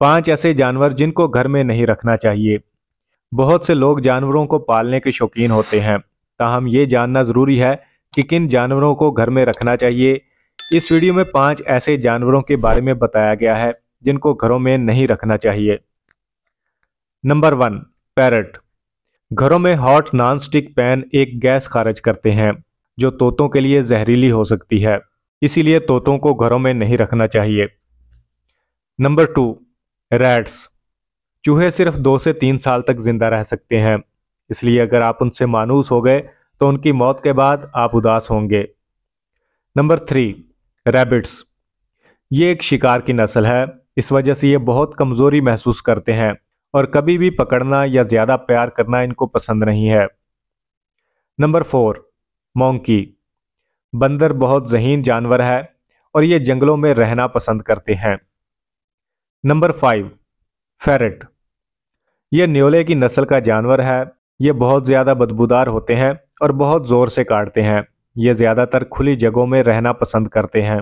पांच ऐसे जानवर जिनको घर में नहीं रखना चाहिए बहुत से लोग जानवरों को पालने के शौकीन होते हैं ताहम ये जानना ज़रूरी है कि किन जानवरों को घर में रखना चाहिए इस वीडियो में पांच ऐसे जानवरों के बारे में बताया गया है जिनको घरों में नहीं रखना चाहिए नंबर वन पैरट घरों में हॉट नॉन स्टिक पैन एक गैस खारिज करते हैं जो तोतों के लिए जहरीली हो सकती है इसीलिए तोतों को घरों में नहीं रखना चाहिए नंबर टू रैट्स चूहे सिर्फ दो से तीन साल तक जिंदा रह सकते हैं इसलिए अगर आप उनसे मानूस हो गए तो उनकी मौत के बाद आप उदास होंगे नंबर थ्री रैबिट्स ये एक शिकार की नस्ल है इस वजह से ये बहुत कमज़ोरी महसूस करते हैं और कभी भी पकड़ना या ज़्यादा प्यार करना इनको पसंद नहीं है नंबर फोर मोंकी बंदर बहुत जहीन जानवर है और ये जंगलों में रहना पसंद करते हैं नंबर फाइव फेरेट यह न्योले की नस्ल का जानवर है ये बहुत ज़्यादा बदबूदार होते हैं और बहुत ज़ोर से काटते हैं यह ज़्यादातर खुली जगहों में रहना पसंद करते हैं